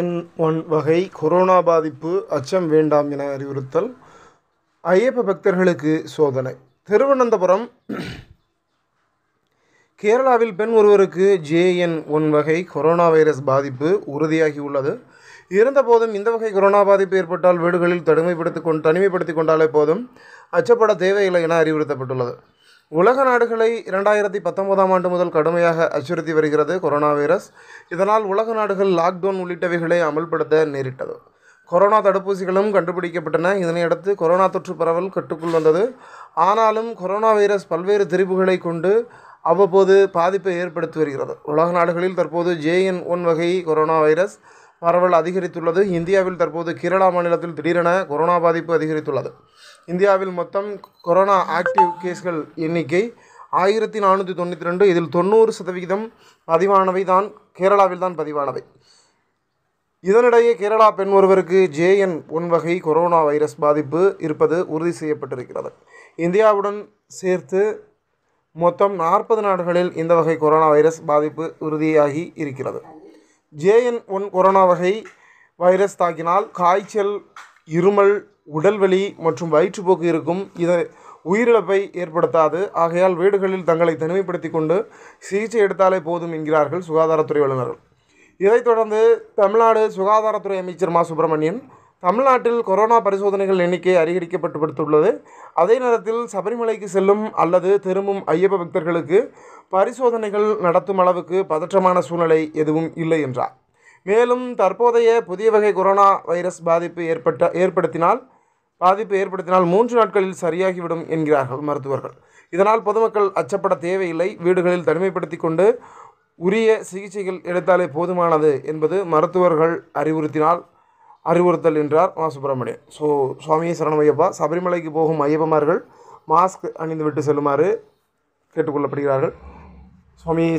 என் one வகை corona பாதிப்பு அச்சம் வேண்டாம் என அறிவுறுத்தல் ஐயப்ப பக்தர்களுக்கு சோதனை திருவனந்தபுரம் கேரளாவில் பெண் ஒருவருக்கு ஜேஎன் ஒன் வகை கொரோனா வைரஸ் பாதிப்பு உறுதியாகியுள்ளது இருந்தபோதும் இந்த வகை கொரோனா பாதிப்பு ஏற்பட்டால் வீடுகளில் தனிமைப்படுத்தி கொண்டு தனிமைப்படுத்தி கொண்டாலே போதும் அச்சப்பட தேவையில்லை என அறிவுறுத்தப்பட்டுள்ளது உலக நாடுகளை இரண்டாயிரத்தி பத்தொன்பதாம் ஆண்டு முதல் கடுமையாக அச்சுறுத்தி வருகிறது கொரோனா வைரஸ் இதனால் உலக நாடுகள் லாக்டவுன் உள்ளிட்டவைகளை அமல்படுத்த நேரிட்டது கொரோனா தடுப்பூசிகளும் கண்டுபிடிக்கப்பட்டன இதனையடுத்து கொரோனா தொற்று பரவல் கட்டுக்குள் வந்தது ஆனாலும் கொரோனா வைரஸ் பல்வேறு திரிப்புகளை கொண்டு அவ்வப்போது பாதிப்பை ஏற்படுத்தி வருகிறது உலக நாடுகளில் தற்போது ஜேஎன் ஒன் வகை கொரோனா வைரஸ் பரவல் அதிகரித்துள்ளது இந்தியாவில் தற்போது கேரளா மாநிலத்தில் திடீரென கொரோனா பாதிப்பு அதிகரித்துள்ளது இந்தியாவில் மொத்தம் கொரோனா ஆக்டிவ் கேஸ்கள் எண்ணிக்கை ஆயிரத்தி நானூற்றி தொண்ணூற்றி ரெண்டு இதில் தொண்ணூறு சதவிகிதம் பதிவானவை தான் கேரளாவில் தான் பதிவானவை இதனிடையே கேரளா பெண் ஒருவருக்கு ஜேஎன் ஒன் வகை கொரோனா வைரஸ் பாதிப்பு இருப்பது உறுதி செய்யப்பட்டிருக்கிறது இந்தியாவுடன் சேர்த்து மொத்தம் நாற்பது நாடுகளில் இந்த வகை கொரோனா வைரஸ் பாதிப்பு உறுதியாகி இருக்கிறது ஜேஎன் ஒன் கொரோனா வகை வைரஸ் தாக்கினால் காய்ச்சல் இருமல் உடல்வலி மற்றும் வயிற்றுப்போக்கு இருக்கும் இதை உயிரிழப்பை ஏற்படுத்தாது ஆகையால் வீடுகளில் தங்களை தனிமைப்படுத்தி கொண்டு சிகிச்சை எடுத்தாலே போதும் என்கிறார்கள் சுகாதாரத்துறை வல்லுநர்கள் இதைத் தொடர்ந்து தமிழ்நாடு சுகாதாரத்துறை அமைச்சர் மா சுப்பிரமணியன் தமிழ்நாட்டில் கொரோனா பரிசோதனைகள் எண்ணிக்கை அதிகரிக்கப்பட்டுள்ளது அதே நேரத்தில் சபரிமலைக்கு செல்லும் அல்லது திரும்பும் ஐயப்ப பக்தர்களுக்கு பரிசோதனைகள் நடத்தும் அளவுக்கு பதற்றமான சூழ்நிலை எதுவும் இல்லை என்றார் மேலும் தற்போதைய புதிய வகை கொரோனா வைரஸ் பாதிப்பு ஏற்பட்ட ஏற்படுத்தினால் பாதிப்பு ஏற்படுத்தினால் மூன்று நாட்களில் சரியாகிவிடும் என்கிறார்கள் மருத்துவர்கள் இதனால் பொதுமக்கள் அச்சப்பட தேவையில்லை வீடுகளில் தனிமைப்படுத்தி கொண்டு உரிய சிகிச்சைகள் எடுத்தாலே போதுமானது என்பது மருத்துவர்கள் அறிவுறுத்தினால் அறிவுறுத்தல் என்றார் மா சுப்பிரமணியன் ஸோ சுவாமியை சரணம் ஐயப்பா சபரிமலைக்கு போகும் ஐயப்பமார்கள் மாஸ்க் அணிந்து விட்டு செல்லுமாறு கேட்டுக்கொள்ளப்படுகிறார்கள் சுவாமி